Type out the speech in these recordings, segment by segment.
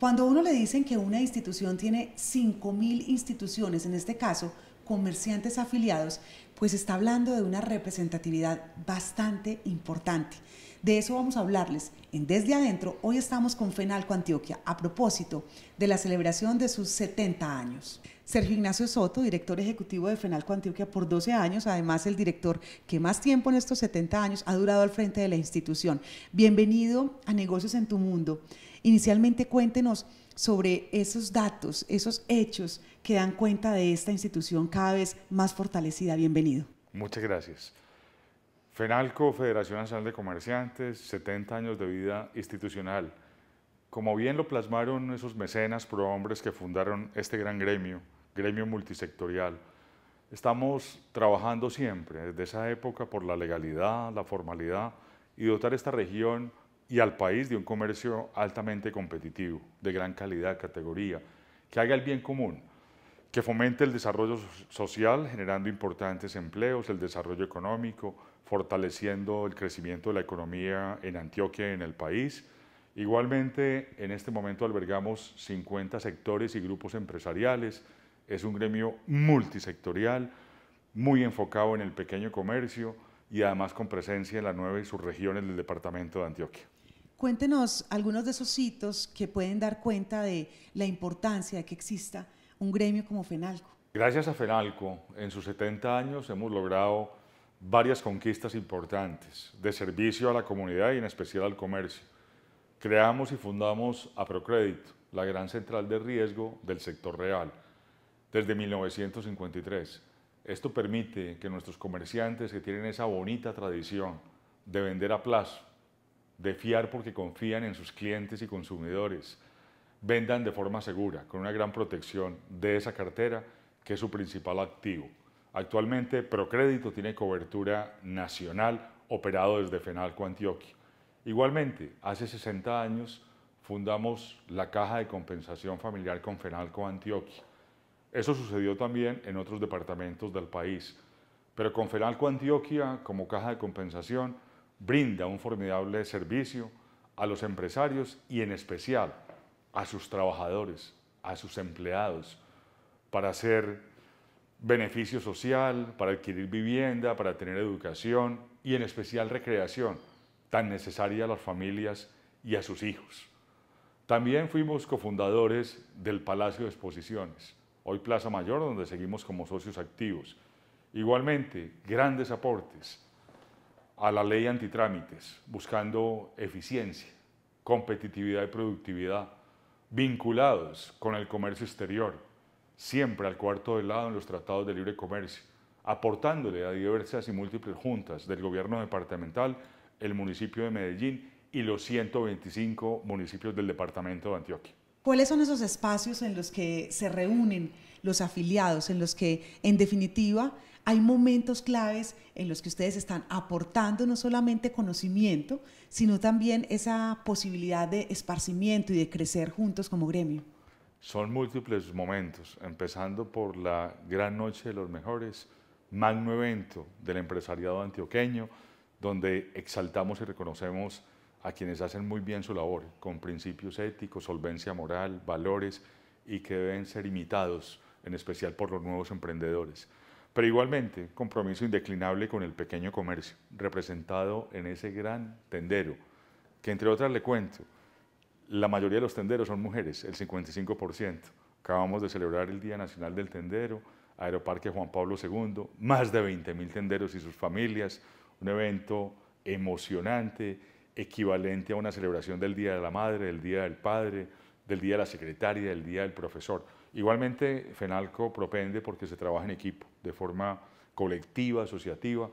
Cuando uno le dicen que una institución tiene 5.000 instituciones, en este caso comerciantes afiliados, pues está hablando de una representatividad bastante importante. De eso vamos a hablarles en Desde Adentro. Hoy estamos con Fenalco Antioquia a propósito de la celebración de sus 70 años. Sergio Ignacio Soto, director ejecutivo de Fenalco Antioquia por 12 años, además el director que más tiempo en estos 70 años ha durado al frente de la institución. Bienvenido a Negocios en tu Mundo. Inicialmente cuéntenos sobre esos datos, esos hechos que dan cuenta de esta institución cada vez más fortalecida. Bienvenido. Muchas gracias. FENALCO, Federación Nacional de Comerciantes, 70 años de vida institucional. Como bien lo plasmaron esos mecenas prohombres que fundaron este gran gremio, gremio multisectorial, estamos trabajando siempre desde esa época por la legalidad, la formalidad y dotar esta región y al país de un comercio altamente competitivo, de gran calidad, categoría, que haga el bien común, que fomente el desarrollo social generando importantes empleos, el desarrollo económico, fortaleciendo el crecimiento de la economía en Antioquia y en el país. Igualmente, en este momento albergamos 50 sectores y grupos empresariales. Es un gremio multisectorial, muy enfocado en el pequeño comercio y además con presencia en las nueve subregiones del departamento de Antioquia. Cuéntenos algunos de esos hitos que pueden dar cuenta de la importancia de que exista un gremio como FENALCO. Gracias a FENALCO, en sus 70 años hemos logrado varias conquistas importantes de servicio a la comunidad y en especial al comercio. Creamos y fundamos AproCrédito, la gran central de riesgo del sector real, desde 1953. Esto permite que nuestros comerciantes que tienen esa bonita tradición de vender a plazo, de fiar porque confían en sus clientes y consumidores. Vendan de forma segura, con una gran protección de esa cartera que es su principal activo. Actualmente, Procrédito tiene cobertura nacional operado desde Fenalco, Antioquia. Igualmente, hace 60 años fundamos la Caja de Compensación Familiar con Fenalco, Antioquia. Eso sucedió también en otros departamentos del país, pero con Fenalco, Antioquia, como Caja de Compensación, brinda un formidable servicio a los empresarios y en especial a sus trabajadores, a sus empleados, para hacer beneficio social, para adquirir vivienda, para tener educación y en especial recreación, tan necesaria a las familias y a sus hijos. También fuimos cofundadores del Palacio de Exposiciones, hoy Plaza Mayor, donde seguimos como socios activos. Igualmente, grandes aportes a la ley antitrámites, buscando eficiencia, competitividad y productividad, vinculados con el comercio exterior, siempre al cuarto de lado en los tratados de libre comercio, aportándole a diversas y múltiples juntas del gobierno departamental, el municipio de Medellín y los 125 municipios del departamento de Antioquia. ¿Cuáles son esos espacios en los que se reúnen los afiliados, en los que, en definitiva, hay momentos claves en los que ustedes están aportando no solamente conocimiento, sino también esa posibilidad de esparcimiento y de crecer juntos como gremio? Son múltiples momentos, empezando por la Gran Noche de los Mejores, magno evento del empresariado antioqueño, donde exaltamos y reconocemos a quienes hacen muy bien su labor, con principios éticos, solvencia moral, valores y que deben ser imitados, en especial por los nuevos emprendedores. Pero igualmente, compromiso indeclinable con el pequeño comercio, representado en ese gran tendero, que entre otras le cuento, la mayoría de los tenderos son mujeres, el 55%. Acabamos de celebrar el Día Nacional del Tendero, Aeroparque Juan Pablo II, más de 20.000 tenderos y sus familias, un evento emocionante equivalente a una celebración del Día de la Madre, del Día del Padre, del Día de la Secretaria, del Día del Profesor. Igualmente, FENALCO propende porque se trabaja en equipo, de forma colectiva, asociativa,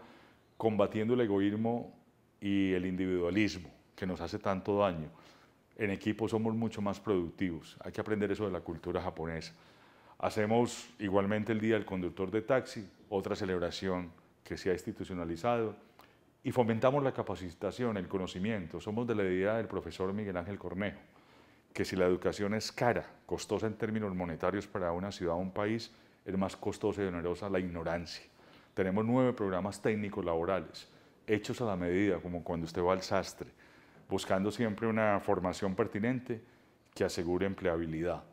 combatiendo el egoísmo y el individualismo que nos hace tanto daño. En equipo somos mucho más productivos. Hay que aprender eso de la cultura japonesa. Hacemos igualmente el Día del Conductor de Taxi, otra celebración que se ha institucionalizado y fomentamos la capacitación, el conocimiento. Somos de la idea del profesor Miguel Ángel Cornejo, que si la educación es cara, costosa en términos monetarios para una ciudad o un país, es más costosa y onerosa la ignorancia. Tenemos nueve programas técnicos laborales, hechos a la medida, como cuando usted va al sastre, buscando siempre una formación pertinente que asegure empleabilidad.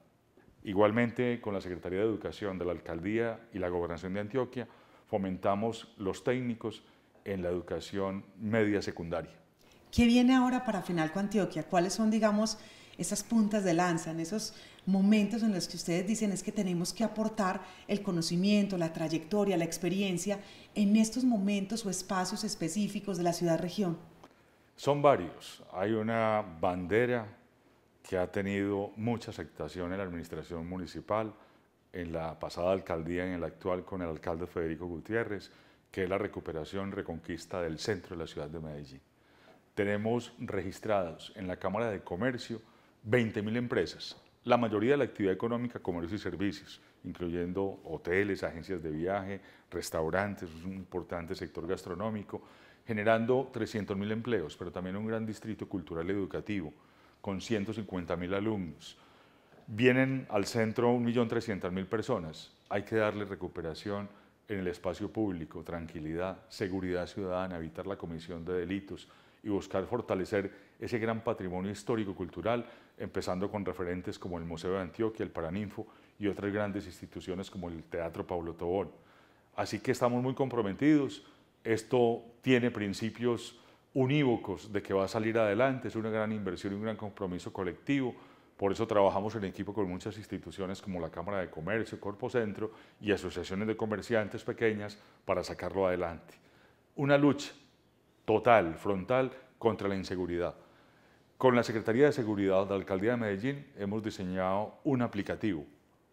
Igualmente, con la Secretaría de Educación de la Alcaldía y la Gobernación de Antioquia, fomentamos los técnicos en la educación media secundaria. ¿Qué viene ahora para Finalco Antioquia? ¿Cuáles son, digamos, esas puntas de lanza, en esos momentos en los que ustedes dicen es que tenemos que aportar el conocimiento, la trayectoria, la experiencia en estos momentos o espacios específicos de la ciudad-región? Son varios. Hay una bandera que ha tenido mucha aceptación en la administración municipal, en la pasada alcaldía en la actual con el alcalde Federico Gutiérrez que es la recuperación, reconquista del centro de la ciudad de Medellín. Tenemos registrados en la Cámara de Comercio 20.000 empresas, la mayoría de la actividad económica, comercio y servicios, incluyendo hoteles, agencias de viaje, restaurantes, un importante sector gastronómico, generando 300.000 empleos, pero también un gran distrito cultural y educativo con 150.000 alumnos. Vienen al centro 1.300.000 personas. Hay que darle recuperación, en el espacio público, tranquilidad, seguridad ciudadana, evitar la comisión de delitos y buscar fortalecer ese gran patrimonio histórico-cultural, empezando con referentes como el Museo de Antioquia, el Paraninfo y otras grandes instituciones como el Teatro Pablo Tobón. Así que estamos muy comprometidos. Esto tiene principios unívocos de que va a salir adelante, es una gran inversión y un gran compromiso colectivo por eso trabajamos en equipo con muchas instituciones como la Cámara de Comercio, Corpo Centro y asociaciones de comerciantes pequeñas para sacarlo adelante. Una lucha total, frontal, contra la inseguridad. Con la Secretaría de Seguridad de la Alcaldía de Medellín hemos diseñado un aplicativo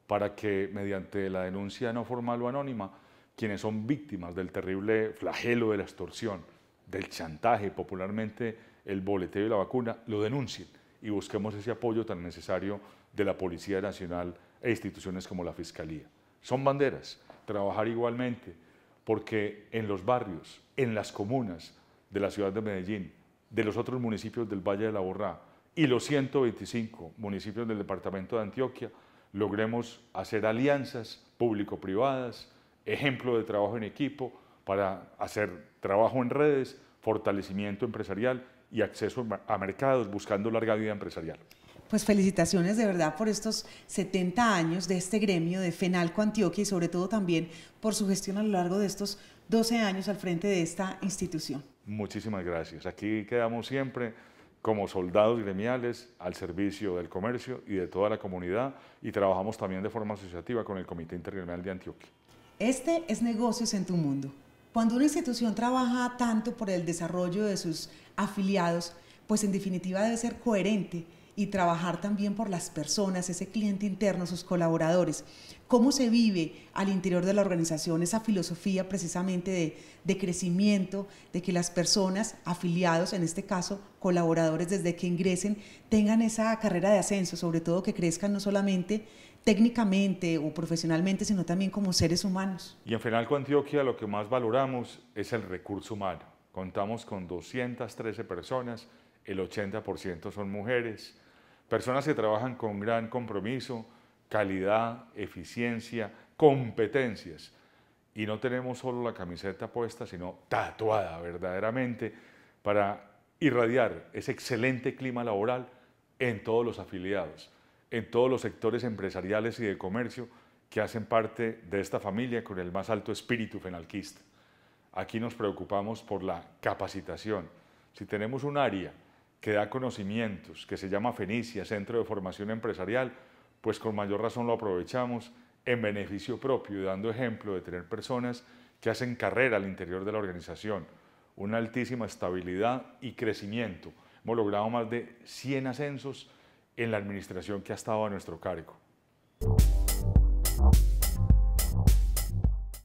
para que mediante la denuncia no formal o anónima, quienes son víctimas del terrible flagelo de la extorsión, del chantaje, popularmente el boleteo y la vacuna, lo denuncien y busquemos ese apoyo tan necesario de la Policía Nacional e instituciones como la Fiscalía. Son banderas, trabajar igualmente, porque en los barrios, en las comunas de la ciudad de Medellín, de los otros municipios del Valle de la Borrá y los 125 municipios del departamento de Antioquia, logremos hacer alianzas público-privadas, ejemplo de trabajo en equipo para hacer trabajo en redes, fortalecimiento empresarial y acceso a mercados, buscando larga vida empresarial. Pues felicitaciones de verdad por estos 70 años de este gremio de FENALCO Antioquia y sobre todo también por su gestión a lo largo de estos 12 años al frente de esta institución. Muchísimas gracias. Aquí quedamos siempre como soldados gremiales al servicio del comercio y de toda la comunidad y trabajamos también de forma asociativa con el Comité Intergremial de Antioquia. Este es Negocios en tu Mundo. Cuando una institución trabaja tanto por el desarrollo de sus afiliados, pues en definitiva debe ser coherente y trabajar también por las personas, ese cliente interno, sus colaboradores. ¿Cómo se vive al interior de la organización esa filosofía precisamente de, crecimiento, de que las personas afiliados, en este caso colaboradores, desde que ingresen, tengan esa carrera de ascenso, sobre todo que crezcan no solamente técnicamente o profesionalmente, sino también como seres humanos. Y en con Antioquia lo que más valoramos es el recurso humano. Contamos con 213 personas el 80% son mujeres. Personas que trabajan con gran compromiso, calidad, eficiencia, competencias. Y no tenemos solo la camiseta puesta, sino tatuada verdaderamente para irradiar ese excelente clima laboral en todos los afiliados, en todos los sectores empresariales y de comercio que hacen parte de esta familia con el más alto espíritu fenalquista. Aquí nos preocupamos por la capacitación. Si tenemos un área que da conocimientos, que se llama Fenicia, Centro de Formación Empresarial, pues con mayor razón lo aprovechamos en beneficio propio, dando ejemplo de tener personas que hacen carrera al interior de la organización, una altísima estabilidad y crecimiento. Hemos logrado más de 100 ascensos en la administración que ha estado a nuestro cargo.